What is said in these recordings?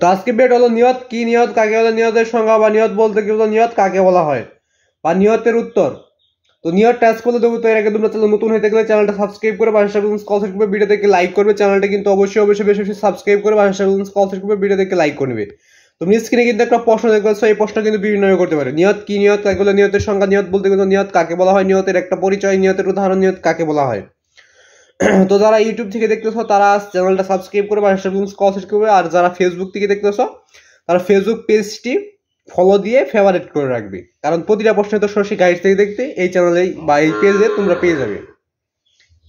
তো আজকে বেট হলো নিয়ত কি নিয়ত কাকে বলে নিয়তের সংজ্ঞা বা নিয়ত বলতে কি বলে নিয়ত কাকে বলা হয় বা নিয়তের উত্তর তো নিয়ত টাস্ক করলে দেবো তো এর আগে তোমরা চ্যানেল নতুন হতে গেলে চ্যানেলটা সাবস্ক্রাইব করে বাংলাদেশ কল সেট করবে ভিডিও দেখে লাইক করবে চ্যানেলটা কিন্তু অবশ্যই অবশ্যই বেশি বেশি সাবস্ক্রাইব করে বাংলাদেশ কল সেট করবে ভিডিও দেখে লাইক করবে তুমি স্ক্রিনে কিন্তু একটা প্রশ্ন দেখতে পাচ্ছ এই প্রশ্ন কিন্তু বিভিন্ন করতে পারে নিয়ত কি নিয়ত কাকে বলে নিয়তের সংজ্ঞা নিয়ত বলতে কিন্তু নিয়ত কাকে বলা হয় নিয়তের একটা পরিচয় নিয়তের উদাহরণ নিয়ত কাকে বলা হয় তো যারা ইউটিউব থেকে দেখতেছো তারা চ্যানেলটা সাবস্ক্রাইব করে বা কল করবে আর যারা ফেসবুক থেকে দেখতেছো তারা ফেসবুক পেজটি ফলো দিয়ে ফেভারিট করে রাখবে কারণ প্রতিটা প্রশ্ন তো সরাসরি গাইড থেকে দেখতে এই চ্যানেলে বা এই পেজে তোমরা পেয়ে যাবে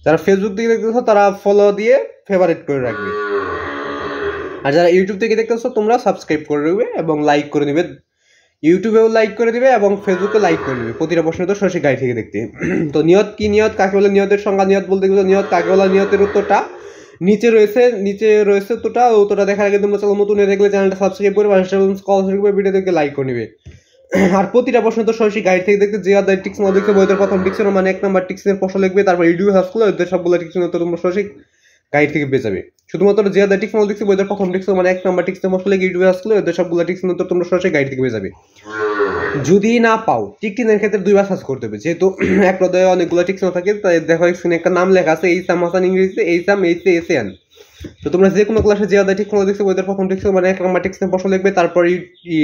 যারা ফেসবুক থেকে দেখতেছো তারা ফলো দিয়ে ফেভারিট করে রাখবে আর যারা ইউটিউব থেকে দেখতেছো তোমরা সাবস্ক্রাইব করে রাখবে এবং লাইক করে নেবে ইউটিউবেও লাইক করে দিবে এবং ফেসবুকে লাইক করে দিবে প্রতিটা প্রশ্ন তো শশী গাড়ি থেকে দেখতে তো নিয়ত কি নিয়ত কাকে বলে নিয়তের সংজ্ঞা নিয়ত বলতে গেলে নিয়ত কাকে বলা নিয়তের উত্তরটা নিচে রয়েছে নিচে রয়েছে উত্তরটা উত্তরটা দেখার আগে তোমরা চলো নতুন দেখলে চ্যানেলটা সাবস্ক্রাইব করে পাশে সাবস্ক্রাইব করে দেখে লাইক করে নিবে আর প্রতিটা প্রশ্ন তো শশী গাইড থেকে দেখতে যে আদার টিক্স না দেখতে বইতে প্রথম টিক্সের মানে এক নাম্বার টিক্সের প্রশ্ন লিখবে তারপর ইডিও হাস করলে সবগুলো টিক্সের উত্তর তোমরা শশী গাইড থেকে পেয়ে যাবে শুধুমাত্র যে আদার টিক্স দেখছি ওদের প্রথম টিক্স মানে এক নম্বর টিক্স তোমার ফলে ইউটিউবে আসলে ওদের সবগুলো টিক্স কিন্তু তোমরা সরাসরি গাইড থেকে পেয়ে যাবে যদি না পাও টিকটিনের ক্ষেত্রে দুইবার সার্চ করতে হবে যেহেতু এক হৃদয়ে অনেকগুলো টিক্স না থাকে তাই দেখো সিনে একটা নাম লেখা আছে এই সাম হাসান ইংরেজিতে এই সাম এইচ এস এন তো তোমরা যে কোনো ক্লাসে যে আদার টিক্স দেখছো ওদের প্রথম টিক্স মানে এক নম্বর টিক্স বসে লিখবে তারপর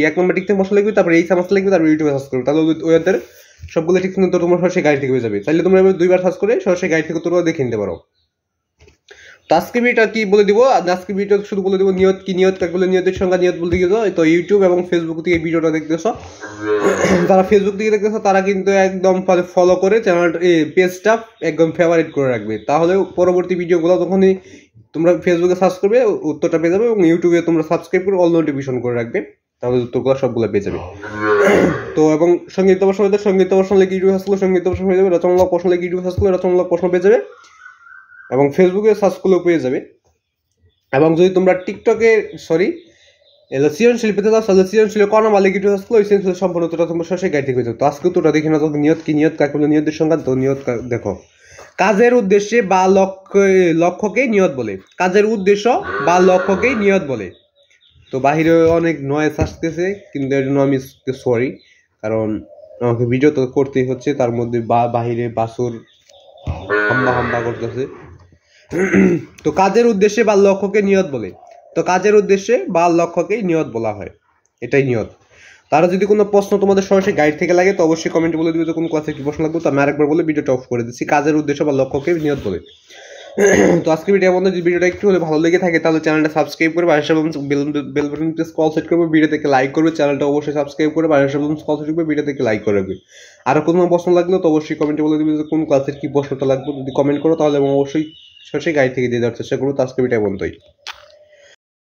এক নম্বর টিক্স বসে লিখবে তারপর এই সামাস লিখবে তারপর ইউটিউবে সার্চ করবে তাহলে ওদের সবগুলো টিক্স কিন্তু তোমরা সরাসরি গাইড থেকে পেয়ে যাবে তাহলে তোমরা দুইবার সার্চ করে সরাসরি গাইড থেকে তোমরা দেখে নিতে পারো তো আজকে ভিডিওটা কি বলে দিব আজকে ভিডিও শুধু বলে দিব নিয়ত কি নিয়ত বলে নিয়তের সংখ্যা নিয়ত বলতে গেল তো ইউটিউব এবং ফেসবুক থেকে ভিডিওটা দেখতেছো যারা ফেসবুক থেকে দেখতেছো তারা কিন্তু একদম ফলো করে চ্যানেল এই পেজটা একদম ফেভারিট করে রাখবে তাহলে পরবর্তী ভিডিওগুলো তখনই তোমরা ফেসবুকে সার্চ করবে উত্তরটা পেয়ে যাবে এবং ইউটিউবে তোমরা সাবস্ক্রাইব করে অল নোটিফিকেশন করে রাখবে তাহলে উত্তরগুলো সবগুলো পেয়ে যাবে তো এবং সঙ্গীত অবসর সঙ্গীত অবসর লেগে ইউটিউব সার্চ করলে সঙ্গীত অবসর হয়ে যাবে রচনামূলক প্রশ্ন লেগে ইউটিউব সার্চ করলে রচনামূলক প্রশ্ন পেয়ে যাবে এবং ফেসবুকে সার্চ করলেও পেয়ে যাবে এবং যদি তোমরা টিকটকে সরি সৃজনশীল পেতে চাও তাহলে সৃজনশীল কর্ণ মালিক সম্পূর্ণ সার্চ করলে সৃজনশীল তোমরা সরাসরি গাইতে থেকে তো আজকে তোরা দেখে না তোমাকে নিয়ত কি নিয়ত কাজ করলে নিয়তের সংখ্যা তো নিয়ত দেখো কাজের উদ্দেশ্যে বা লক্ষ্য লক্ষ্যকে নিয়ত বলে কাজের উদ্দেশ্য বা লক্ষ্যকেই নিয়ত বলে তো বাহিরে অনেক নয় আসতেছে কিন্তু এর জন্য আমি সরি কারণ আমাকে ভিডিও তো করতেই হচ্ছে তার মধ্যে বা বাহিরে বাসুর হাম্বা হাম্বা করতেছে তো কাজের উদ্দেশ্যে বা লক্ষ্যকে নিয়ত বলে তো কাজের উদ্দেশ্যে বা লক্ষ্যকেই নিয়ত বলা হয় এটাই নিয়ত তারা যদি কোনো প্রশ্ন তোমাদের সরাসরি গাইড থেকে লাগে তো অবশ্যই কমেন্ট বলে দিবে যে কোন ক্লাসে কি প্রশ্ন লাগবে তো আমি আরেকবার বলে ভিডিওটা অফ করে দিচ্ছি কাজের উদ্দেশ্য বা লক্ষ্যকে নিয়ত বলে তো আজকে ভিডিও আমাদের যদি ভিডিওটা একটু হলে ভালো লেগে থাকে তাহলে চ্যানেলটা সাবস্ক্রাইব করে আর সব বেল বাটন প্রেস কল সেট করবে ভিডিও থেকে লাইক করবে চ্যানেলটা অবশ্যই সাবস্ক্রাইব করবে আর সব কল সেট করবে ভিডিও থেকে লাইক করবে আর কোনো প্রশ্ন লাগলে তো অবশ্যই কমেন্টে বলে দিবে যে কোন ক্লাসের কি প্রশ্নটা লাগবে যদি কমেন্ট করো তাহলে অবশ্যই সঠিক গাড়ি থেকে দিয়ে দেওয়ার চেষ্টা করবো তো আজকে এটা বলতোই